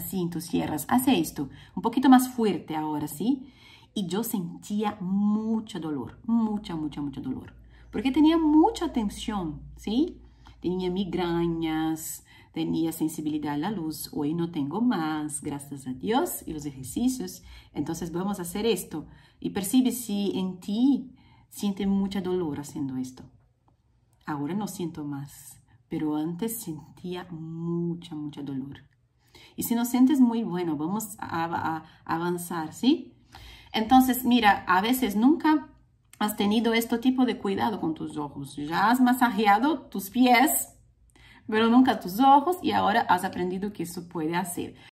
así en tus sierras, hace esto, un poquito más fuerte ahora, ¿sí? Y yo sentía mucho dolor, mucha, mucha, mucho dolor, porque tenía mucha tensión, ¿sí? Tenía migrañas, tenía sensibilidad a la luz, hoy no tengo más, gracias a Dios y los ejercicios. Entonces vamos a hacer esto y percibe si en ti siente mucha dolor haciendo esto. Ahora no siento más, pero antes sentía mucha, mucha dolor. Y si no sientes, muy bueno, vamos a, a avanzar, ¿sí? Entonces, mira, a veces nunca has tenido este tipo de cuidado con tus ojos. Ya has masajeado tus pies, pero nunca tus ojos y ahora has aprendido que eso puede hacer.